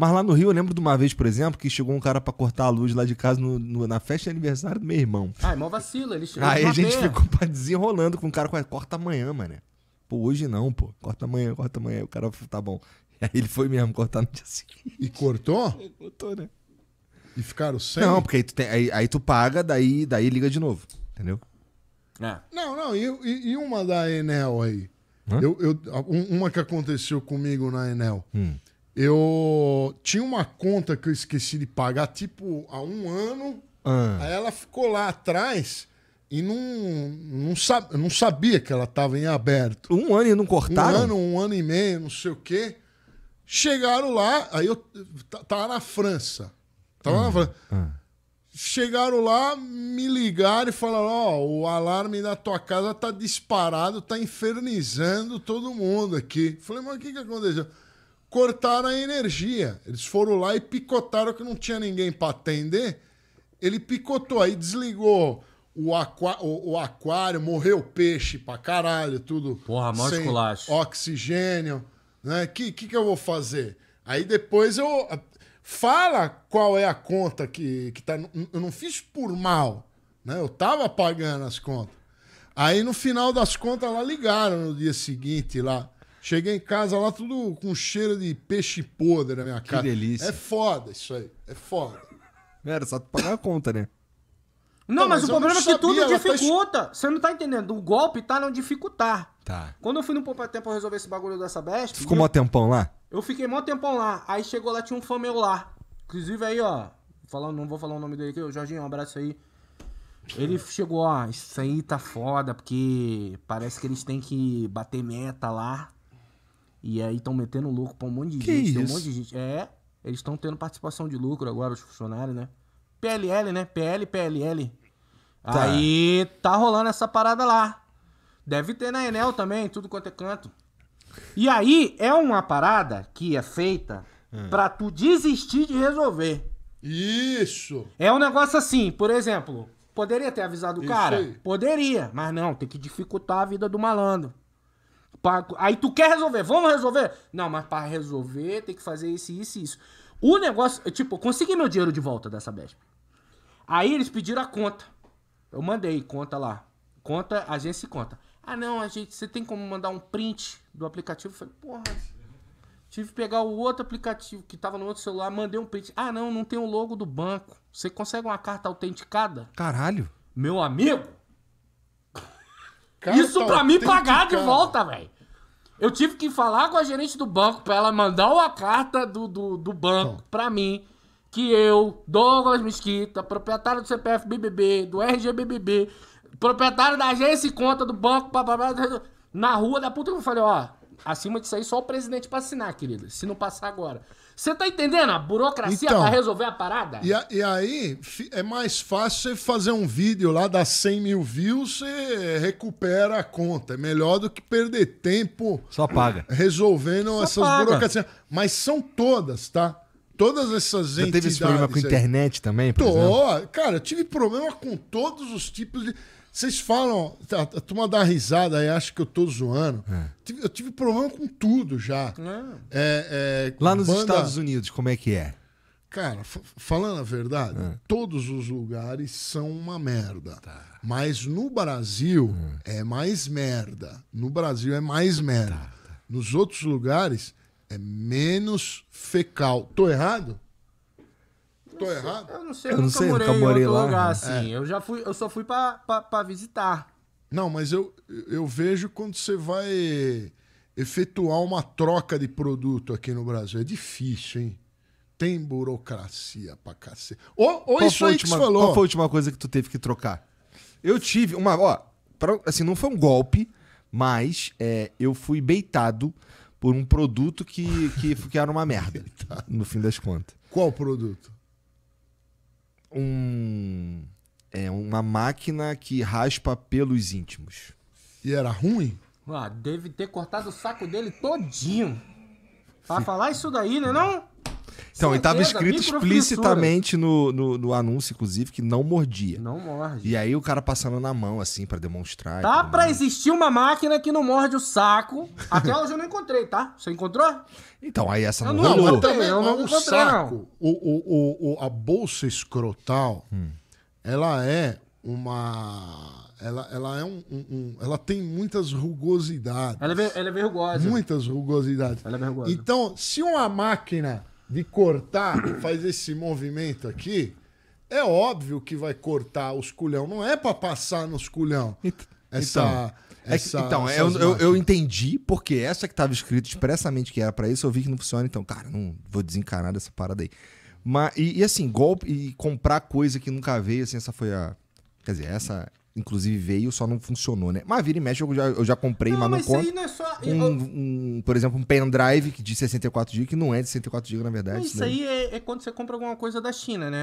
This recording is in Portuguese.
Mas lá no Rio, eu lembro de uma vez, por exemplo, que chegou um cara para cortar a luz lá de casa no, no, na festa de aniversário do meu irmão. Ah, é mó vacila, ele chegou Aí a gente ficou desenrolando com o cara, corta amanhã, mano. Pô, hoje não, pô. Corta amanhã, corta amanhã. O cara, tá bom. Aí ele foi mesmo cortar no dia seguinte. E cortou? cortou, né? E ficaram sem? Não, porque aí tu, tem, aí, aí tu paga, daí, daí liga de novo, entendeu? É. Não, não, e, e, e uma da Enel aí? Eu, eu, uma que aconteceu comigo na Enel. Hum. Eu tinha uma conta que eu esqueci de pagar, tipo, há um ano. Ah. Aí ela ficou lá atrás e não, não, sab, não sabia que ela estava em aberto. Um ano e não cortaram? Um ano, um ano e meio, não sei o quê. Chegaram lá, aí eu tava tá, tá na França. Tava ah. na França. Ah. Chegaram lá, me ligaram e falaram: Ó, oh, o alarme da tua casa tá disparado, tá infernizando todo mundo aqui. Falei, mas o que que aconteceu? cortaram a energia. Eles foram lá e picotaram que não tinha ninguém para atender. Ele picotou, aí desligou o, aqua, o, o aquário, morreu peixe pra caralho, tudo. Porra, mó sem esculacho. oxigênio. Né? Que, que que eu vou fazer? Aí depois eu fala qual é a conta que, que tá. Eu não fiz por mal, né? Eu tava pagando as contas. Aí no final das contas lá ligaram no dia seguinte lá. Cheguei em casa lá tudo com cheiro de peixe podre na minha que cara. Que delícia. É foda isso aí. É foda. Era só tu pagar a conta, né? Não, mas, mas, o problema é que tudo tá dificulta. Tá... Você não tá entendendo. O golpe tá não dificultar. Tá. Quando eu fui no Poupa Tempo resolver esse bagulho dessa besta. Tu ficou eu... mó tempão lá? Eu fiquei mó tempão lá. Aí chegou lá, tinha um fã meu lá. Inclusive aí, ó. Falando, não vou falar o nome dele aqui, o Jorginho, um abraço aí. Ele chegou, ó, isso aí tá foda, porque parece que eles têm que bater meta lá. E aí estão metendo louco pra um monte de que gente. Isso? um monte de gente. É, eles estão tendo participação de lucro agora, os funcionários, né? PLL, né? PL, PLL. Tá. Aí tá rolando essa parada lá. Deve ter na Enel também, tudo quanto é canto. E aí é uma parada que é feita hum. pra tu desistir de resolver. Isso! É um negócio assim, por exemplo, poderia ter avisado o cara? Poderia, mas não, tem que dificultar a vida do malandro. Aí tu quer resolver, vamos resolver? Não, mas para resolver tem que fazer isso, isso e isso. O negócio, é, tipo, consegui meu dinheiro de volta dessa Besp. Aí eles pediram a conta. Eu mandei conta lá. Conta, agência e conta. Ah, não, a gente, você tem como mandar um print do aplicativo? Eu falei, porra. Tive que pegar o outro aplicativo que tava no outro celular, mandei um print. Ah, não, não tem o logo do banco. Você consegue uma carta autenticada? Caralho. Meu amigo, isso pra mim pagar de volta, velho. Eu tive que falar com a gerente do banco pra ela mandar uma carta do, do, do banco Bom. pra mim que eu, Douglas Mesquita, proprietário do CPF BBB, do RGBBB, proprietário da agência e conta do banco, blá, blá, blá, na rua da puta, que eu falei, ó, acima disso aí só o presidente pra assinar, querida, se não passar agora. Você tá entendendo a burocracia então, pra resolver a parada? E, a, e, aí é mais fácil você fazer um vídeo lá, dar 100 mil views, você recupera a conta. É melhor do que perder tempo. Só paga. Resolvendo Só essas paga. burocracias. Mas são todas, tá? todas essas Você entidades. Você teve esse problema com a internet também, por Tô, exemplo? Cara, eu tive problema com todos os tipos de. Vocês falam, a, tá, a turma dá risada aí, acha que eu tô zoando. É. Tive, eu tive problema com tudo já. É. É, é, Lá nos banda... Estados Unidos, como é que é? Cara, falando a verdade, é. todos os lugares são uma merda. Tá. Mas no Brasil é mais merda. No Brasil é mais tá, merda. Tá, tá. Nos outros lugares é menos fecal. Tô errado? tô eu errado? Sei, eu não sei, eu, eu nunca sei, morei nunca morei em outro lá, lugar, é. assim. É. Eu já fui, eu só fui para visitar. Não, mas eu, eu vejo quando você vai efetuar uma troca de produto aqui no Brasil. É difícil, hein? Tem burocracia pra cacete. Ou, ou isso aí última, que você falou. Qual foi a última coisa que tu teve que trocar? Eu tive uma. Ó, pra, assim, não foi um golpe, mas é, eu fui beitado por um produto que, que, que era uma merda. no fim das contas. Qual produto? um, é, uma máquina que raspa pelos íntimos. E era ruim? Ah, deve ter cortado o saco dele todinho. Pra falar isso daí, né não? Então, e estava escrito explicitamente no, no, no, anúncio, inclusive, que não mordia. Não morde. E aí o cara passando na mão, assim, para demonstrar. Dá tá para existir uma máquina que não morde o saco. Até hoje eu não encontrei, tá? Você encontrou? Então, aí essa eu não, não Mas também, eu não o encontrei, saco, não. O, o, o, a bolsa escrotal, hum. ela é uma ela, ela é um, um, um, Ela tem muitas rugosidades. Ela é, ela é bem rugosa. Muitas rugosidades. Ela é bem rugosa. Então, se uma máquina de cortar, faz esse movimento aqui, é óbvio que vai cortar os culhão. Não é para passar nos culhão. Essa. Então. Essa, é que, então, eu, eu, eu, entendi, porque essa que estava escrito expressamente que era para isso, eu vi que não funciona, então, cara, não vou desencarnar dessa parada aí. Mas, e, e, assim, golpe e comprar coisa que nunca veio, assim, essa foi a. Quer dizer, essa Inclusive veio, só não funcionou, né? Mas vira e mexe, eu já, eu já comprei, não, mas não mas conta. Isso aí não é só... Um, um, por exemplo, um pendrive de 64GB, que não é de 64GB, na verdade. Isso, aí é, é, quando você compra alguma coisa da China, né?